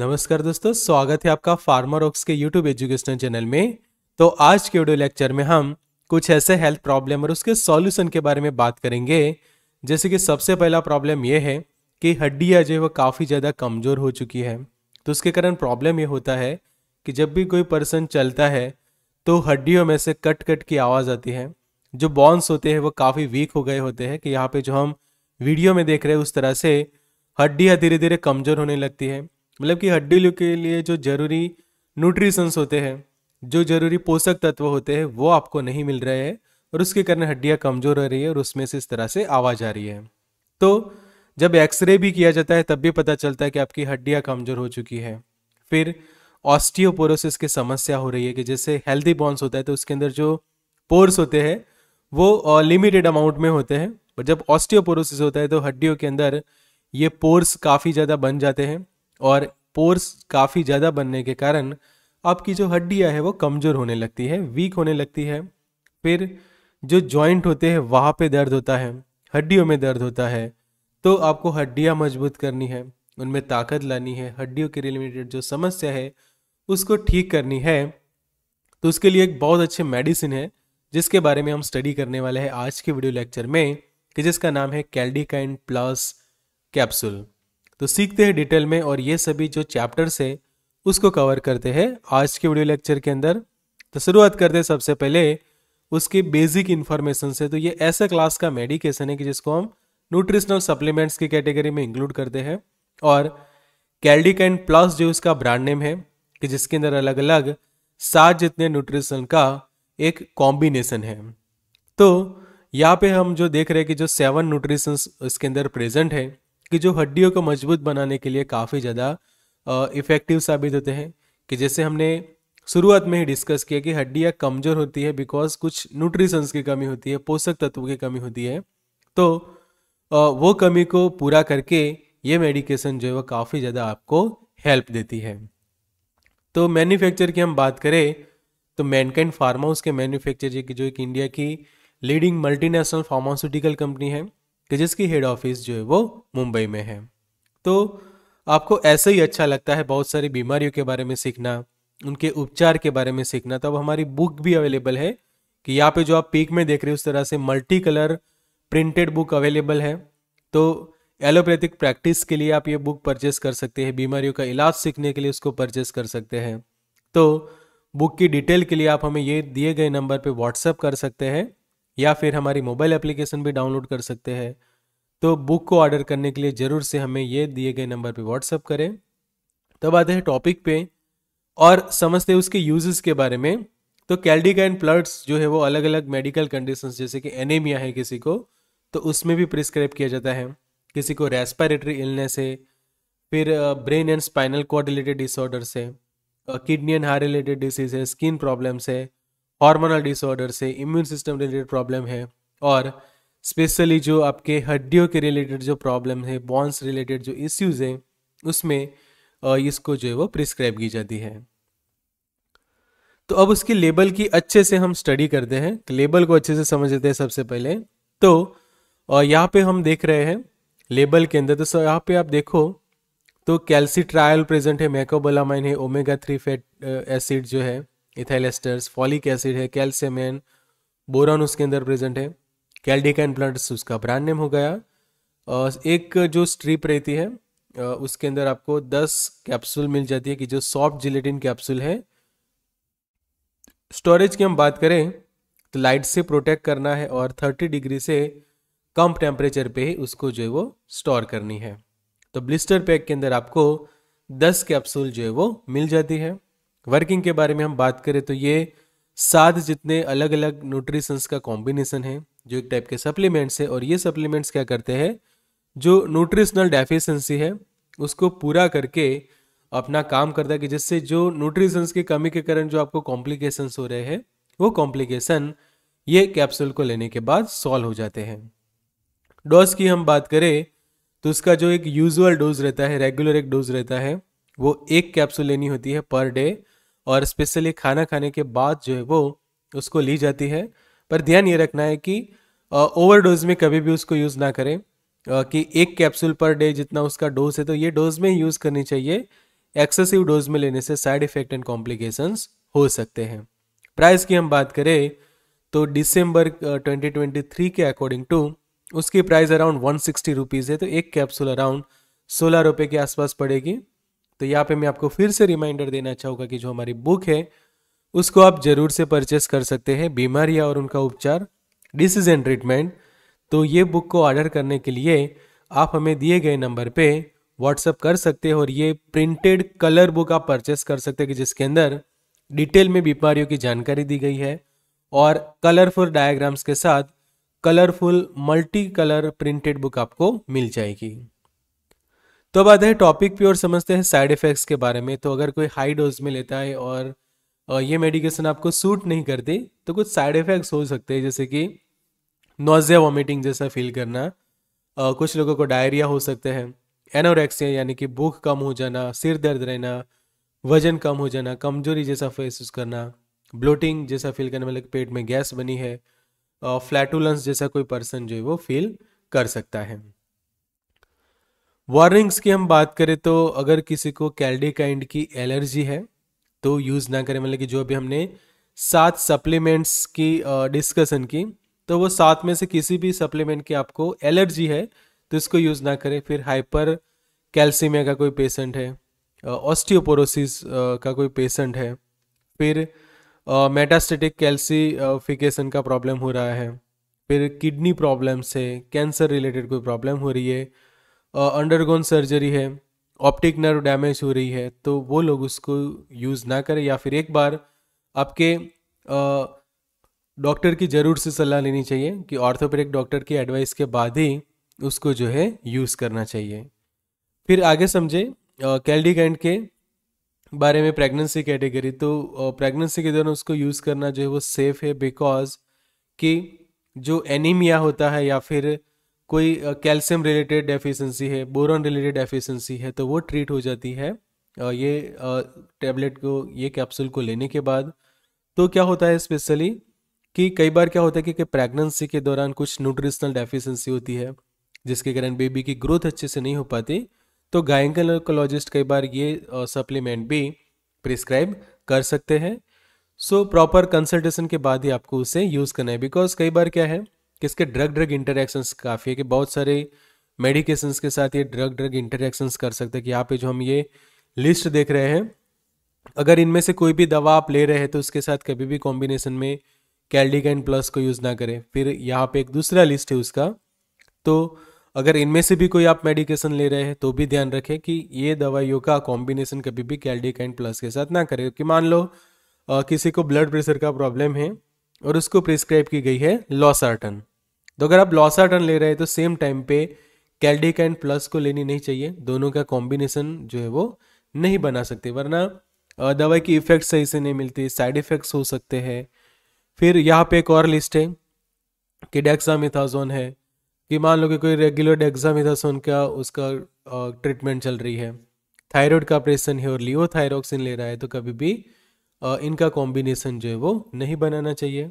नमस्कार दोस्तों स्वागत है आपका फार्मर ऑक्स के यूट्यूब एजुकेशनल चैनल में तो आज के वीडियो लेक्चर में हम कुछ ऐसे हेल्थ प्रॉब्लम और उसके सॉल्यूशन के बारे में बात करेंगे जैसे कि सबसे पहला प्रॉब्लम यह है कि हड्डियाँ जो है वह काफ़ी ज़्यादा कमज़ोर हो चुकी है तो उसके कारण प्रॉब्लम ये होता है कि जब भी कोई पर्सन चलता है तो हड्डियों में से कट कट की आवाज़ आती है जो बॉन्स होते हैं वो काफ़ी वीक हो गए होते हैं कि यहाँ पे जो हम वीडियो में देख रहे हैं उस तरह से हड्डियाँ धीरे धीरे कमज़ोर होने लगती है मतलब कि हड्डियों के लिए जो ज़रूरी न्यूट्रिशंस होते हैं जो ज़रूरी पोषक तत्व होते हैं वो आपको नहीं मिल रहे हैं और उसके कारण हड्डियाँ कमज़ोर हो रही है और उसमें से इस तरह से आवाज़ आ रही है तो जब एक्सरे भी किया जाता है तब भी पता चलता है कि आपकी हड्डियाँ कमज़ोर हो चुकी है फिर ऑस्टियोपोरोसिस की समस्या हो रही है कि जैसे हेल्दी बॉन्स होता है तो उसके अंदर जो पोर्स होते हैं वो लिमिटेड अमाउंट में होते हैं और जब ऑस्टियोपोरोसिस होता है तो हड्डियों के अंदर ये पोर्स काफ़ी ज़्यादा बन जाते हैं और पोर्स काफ़ी ज़्यादा बनने के कारण आपकी जो हड्डियाँ हैं वो कमज़ोर होने लगती है वीक होने लगती है फिर जो जॉइंट होते हैं वहाँ पे दर्द होता है हड्डियों में दर्द होता है तो आपको हड्डियाँ मजबूत करनी है उनमें ताकत लानी है हड्डियों के रिलेटेड जो समस्या है उसको ठीक करनी है तो उसके लिए एक बहुत अच्छे मेडिसिन है जिसके बारे में हम स्टडी करने वाले हैं आज के वीडियो लेक्चर में कि जिसका नाम है कैल्डिकाइन प्लस कैप्सूल तो सीखते हैं डिटेल में और ये सभी जो चैप्टर्स है उसको कवर करते हैं आज के वीडियो लेक्चर के अंदर तो शुरुआत करते हैं सबसे पहले उसके बेसिक इन्फॉर्मेशन से तो ये ऐसा क्लास का मेडिकेशन है कि जिसको हम न्यूट्रिशनल सप्लीमेंट्स की कैटेगरी में इंक्लूड करते हैं और कैल्डिकैन प्लस जो उसका ब्रांड नेम है कि जिसके अंदर अलग अलग सात जितने न्यूट्रिशन का एक कॉम्बिनेशन है तो यहाँ पे हम जो देख रहे हैं कि जो सेवन न्यूट्रिशंस इसके अंदर प्रेजेंट है कि जो हड्डियों को मजबूत बनाने के लिए काफ़ी ज़्यादा इफ़ेक्टिव साबित होते हैं कि जैसे हमने शुरुआत में ही डिस्कस किया कि हड्डियाँ कमज़ोर होती है बिकॉज कुछ न्यूट्रिशंस की कमी होती है पोषक तत्वों की कमी होती है तो वो कमी को पूरा करके ये मेडिकेशन जो है वो काफ़ी ज़्यादा आपको हेल्प देती है तो मैन्युफैक्चर की हम बात करें तो मैनकाइंड फार्मा हाउस के मैन्युफैक्चर की जो एक इंडिया की लीडिंग मल्टीनेशनल फार्मास्यूटिकल कंपनी है कि जिसकी हेड ऑफिस जो है वो मुंबई में है तो आपको ऐसे ही अच्छा लगता है बहुत सारी बीमारियों के बारे में सीखना उनके उपचार के बारे में सीखना तो अब हमारी बुक भी अवेलेबल है कि यहाँ पे जो आप पीक में देख रहे हो उस तरह से multi colour printed book available है तो एलोपैथिक प्रैक्टिस के लिए आप ये बुक परचेस कर सकते हैं बीमारियों का इलाज सीखने के लिए उसको परचेस कर सकते हैं तो बुक की डिटेल के लिए आप हमें ये दिए गए नंबर पे व्हाट्सअप कर सकते हैं या फिर हमारी मोबाइल एप्लीकेशन भी डाउनलोड कर सकते हैं तो बुक को ऑर्डर करने के लिए ज़रूर से हमें ये दिए गए नंबर पर व्हाट्सअप करें तब आते हैं टॉपिक पे और समझते हैं उसके यूजेस के बारे में तो कैल्डिका एंड प्लट्स जो है वो अलग अलग मेडिकल कंडीशंस जैसे कि एनेमिया है किसी को तो उसमें भी प्रिस्क्राइब किया जाता है किसी को रेस्पिरेटरी इलनेस है फिर brain and spinal cord related disorders है kidney and heart related disease है स्किन प्रॉब्लम्स है हार्मोनल डिसऑर्डर से इम्यून सिस्टम रिलेटेड प्रॉब्लम है और स्पेशली जो आपके हड्डियों के रिलेटेड जो प्रॉब्लम है बॉन्स रिलेटेड जो इश्यूज हैं उसमें इसको जो है वो प्रिस्क्राइब की जाती है तो अब उसकी लेबल की अच्छे से हम स्टडी करते हैं लेबल को अच्छे से समझ लेते हैं सबसे पहले तो यहाँ पे हम देख रहे हैं लेबल के अंदर तो यहाँ पे आप देखो तो कैल्सी ट्रायल प्रेजेंट है मैकोबोलामाइन है ओमेगा थ्री फैट एसिड जो है इथाइल एस्टर्स फॉलिक एसिड है कैल्शियम एन बोरॉन उसके अंदर प्रेजेंट है एन प्लांट्स उसका ब्रांड नेम हो गया और एक जो स्ट्रिप रहती है उसके अंदर आपको 10 कैप्सूल मिल जाती है कि जो सॉफ्ट जिलेटिन कैप्सूल है स्टोरेज की हम बात करें तो लाइट से प्रोटेक्ट करना है और 30 डिग्री से कम टेम्परेचर पे ही उसको जो है वो स्टोर करनी है तो ब्लिस्टर पैक के अंदर आपको 10 कैप्सूल जो है वो मिल जाती है वर्किंग के बारे में हम बात करें तो ये सात जितने अलग अलग न्यूट्रिशंस का कॉम्बिनेशन है जो एक टाइप के सप्लीमेंट्स है और ये सप्लीमेंट्स क्या करते हैं जो न्यूट्रिशनल डेफिशिएंसी है उसको पूरा करके अपना काम करता है कि जिससे जो न्यूट्रिशंस की कमी के कारण जो आपको कॉम्प्लिकेशंस हो रहे हैं वो कॉम्प्लिकेशन ये कैप्सूल को लेने के बाद सॉल्व हो जाते हैं डोज की हम बात करें तो उसका जो एक यूजुअल डोज रहता है रेगुलर एक डोज रहता है वो एक कैप्सूल लेनी होती है पर डे और स्पेशली खाना खाने के बाद जो है वो उसको ली जाती है पर ध्यान ये रखना है कि ओवर डोज में कभी भी उसको यूज़ ना करें कि एक कैप्सूल पर डे जितना उसका डोज है तो ये डोज में ही यूज़ करनी चाहिए एक्सेसिव डोज में लेने से साइड इफेक्ट एंड कॉम्प्लिकेशंस हो सकते हैं प्राइस की हम बात करें तो दिसंबर 2023 के अकॉर्डिंग टू उसकी प्राइस अराउंड वन सिक्सटी है तो एक कैप्सूल अराउंड सोलह रुपये के आसपास पड़ेगी तो यहाँ पे मैं आपको फिर से रिमाइंडर देना चाहूँगा कि जो हमारी बुक है उसको आप ज़रूर से परचेस कर सकते हैं बीमारियाँ और उनका उपचार डिसीज एंड ट्रीटमेंट तो ये बुक को ऑर्डर करने के लिए आप हमें दिए गए नंबर पे व्हाट्सअप कर सकते हैं और ये प्रिंटेड कलर बुक आप परचेस कर सकते हैं कि जिसके अंदर डिटेल में बीमारियों की जानकारी दी गई है और कलरफुल डायग्राम्स के साथ colourful multi colour printed book आपको मिल जाएगी तो अब आते हैं टॉपिक पे और समझते हैं साइड इफ़ेक्ट्स के बारे में तो अगर कोई हाई डोज में लेता है और ये मेडिकेशन आपको सूट नहीं करती तो कुछ साइड इफ़ेक्ट्स हो सकते हैं जैसे कि नोजिया वॉमिटिंग जैसा फील करना कुछ लोगों को डायरिया हो सकते हैं एनोरेक्सिया यानी कि भूख कम हो जाना सिर दर्द रहना वजन कम हो जाना कमजोरी जैसा महसूस करना ब्लोटिंग जैसा फील करना मतलब पेट में गैस बनी है फ्लैटुलेंस जैसा कोई पर्सन जो है वो फील कर सकता है वार्निंग्स की हम बात करें तो अगर किसी को काइंड की एलर्जी है तो यूज़ ना करें मतलब कि जो अभी हमने सात सप्लीमेंट्स की डिस्कशन की तो वो सात में से किसी भी सप्लीमेंट की आपको एलर्जी है तो इसको यूज़ ना करें फिर हाइपर कैल्सीमिया का कोई पेशेंट है ऑस्टियोपोरोसिस का कोई पेशेंट है फिर मेटास्टेटिक कैल्सीफिकेशन का प्रॉब्लम हो रहा है फिर किडनी प्रॉब्लम्स है कैंसर रिलेटेड कोई प्रॉब्लम हो रही है अंडरगोन सर्जरी है ऑप्टिक नर्व डैमेज हो रही है तो वो लोग उसको यूज़ ना करें या फिर एक बार आपके डॉक्टर की ज़रूर से सलाह लेनी चाहिए कि ऑर्थोपेडिक डॉक्टर की एडवाइस के बाद ही उसको जो है यूज़ करना चाहिए फिर आगे समझे कैल्डिकेंट के बारे में प्रेगनेंसी कैटेगरी तो प्रेगनेंसी के दौरान उसको यूज़ करना जो है वो सेफ़ है बिकॉज कि जो एनीमिया होता है या फिर कोई कैल्शियम रिलेटेड डेफिशिएंसी है बोरॉन रिलेटेड डेफिशिएंसी है तो वो ट्रीट हो जाती है ये टैबलेट को ये कैप्सूल को लेने के बाद तो क्या होता है स्पेशली कि कई बार क्या होता है कि, कि प्रेगनेंसी के दौरान कुछ न्यूट्रिशनल डेफिशिएंसी होती है जिसके कारण बेबी की ग्रोथ अच्छे से नहीं हो पाती तो गायनकोलॉजिस्ट कई बार ये सप्लीमेंट भी प्रिस्क्राइब कर सकते हैं सो प्रॉपर कंसल्टेशन के बाद ही आपको उसे यूज़ करना है बिकॉज कई बार क्या है कि इसके ड्रग ड्रग इंटरेक्शन काफ़ी है कि बहुत सारे मेडिकेशंस के साथ ये ड्रग ड्रग इंटरेक्शंस कर सकते हैं कि यहाँ पे जो हम ये लिस्ट देख रहे हैं अगर इनमें से कोई भी दवा आप ले रहे हैं तो उसके साथ कभी भी कॉम्बिनेशन में कैल्डिकाइन प्लस को यूज़ ना करें फिर यहाँ पे एक दूसरा लिस्ट है उसका तो अगर इनमें से भी कोई आप मेडिकेशन ले रहे हैं तो भी ध्यान रखें कि ये दवाइयों का कॉम्बिनेशन कभी भी कैल्डिकाइन प्लस के साथ ना करें क्योंकि मान लो किसी को ब्लड प्रेशर का प्रॉब्लम है और उसको प्रिस्क्राइब की गई है लॉसार्टन तो अगर आप लॉसा टर्न ले रहे हैं तो सेम टाइम पे कैल्डिक एंड प्लस को लेनी नहीं चाहिए दोनों का कॉम्बिनेशन जो है वो नहीं बना सकते वरना दवाई की इफ़ेक्ट सही से नहीं मिलती साइड इफ़ेक्ट्स हो सकते हैं फिर यहाँ पे एक और लिस्ट है कि डेक्सामिथाजोन है कि मान लो कि कोई रेगुलर डेक्सामिथाजोन का उसका ट्रीटमेंट चल रही है थायराइड का ऑपरेशन है और लियोथायरोक्सिन ले रहा है तो कभी भी इनका कॉम्बिनेशन जो है वो नहीं बनाना चाहिए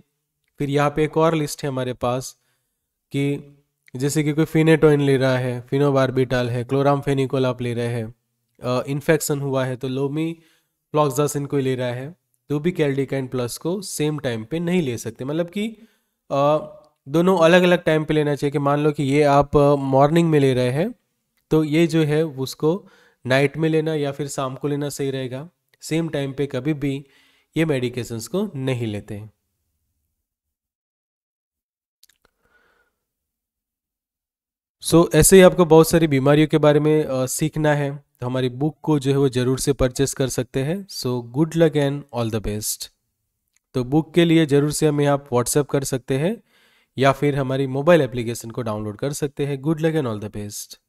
फिर यहाँ पे एक और लिस्ट है हमारे पास कि जैसे कि कोई फिनेटोइन ले रहा है फिनोबारबिटाल है क्लोराम फेनिकोल आप ले रहे हैं इन्फेक्शन हुआ है तो लोमी फ्लॉक्सासिन कोई ले रहा है तो भी कैल्डिकाइन प्लस को सेम टाइम पे नहीं ले सकते मतलब कि दोनों अलग अलग टाइम पे लेना चाहिए कि मान लो कि ये आप मॉर्निंग में ले रहे हैं तो ये जो है उसको नाइट में लेना या फिर शाम को लेना सही रहेगा सेम टाइम पे कभी भी ये मेडिकेशंस को नहीं लेते हैं सो so, ऐसे ही आपको बहुत सारी बीमारियों के बारे में आ, सीखना है तो हमारी बुक को जो है वो ज़रूर से परचेस कर सकते हैं so good luck and all the best तो बुक के लिए ज़रूर से हमें आप व्हाट्सएप कर सकते हैं या फिर हमारी मोबाइल एप्लीकेशन को डाउनलोड कर सकते हैं good luck and all the best